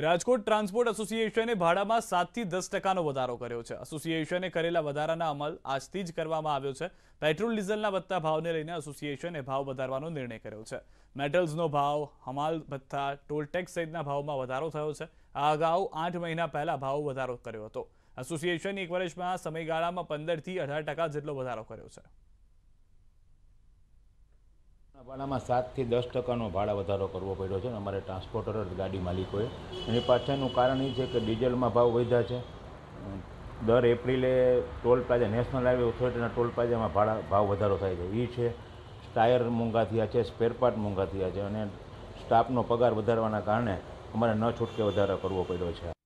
Rajkot transport એસોસિએશને ભાડામાં સાતથી દસ ટકાનો વધારો કર્યો છે એસોસિએશને કરેલા વધારાના અમલ આજથી જ કરવામાં આવ્યો છે પેટ્રોલ ડીઝલના વધતા ભાવને લઈને એસોસિએશને ભાવ વધારવાનો નિર્ણય કર્યો છે મેટલ્સનો ભાવ હમાલ ભથ્થા ટોલટેક્સ સહિતના ભાવમાં વધારો થયો છે આ અગાઉ આઠ મહિના પહેલા ભાવ વધારો કર્યો હતો એસોસિએશને એક વર્ષમાં સમયગાળામાં પંદરથી અઢાર ટકા જેટલો વધારો કર્યો છે ભાડામાં સાતથી દસ ટકાનો ભાડા વધારો કરવો પડ્યો છે અમારે ટ્રાન્સપોર્ટર ગાડી માલિકોએ એની પાછળનું કારણ એ છે કે ડીઝલમાં ભાવ વધ્યા છે દર એપ્રિલે ટોલ પ્લાઝા નેશનલ હાઈવે ઓથોરિટીના ટોલ પ્લાઝામાં ભાડા ભાવ વધારો થાય છે એ છે ટાયર મોંઘા થયા છે સ્પેરપાર્ટ મોંઘા થયા છે અને સ્ટાફનો પગાર વધારવાના કારણે અમારે ન છૂટકે વધારો કરવો પડ્યો છે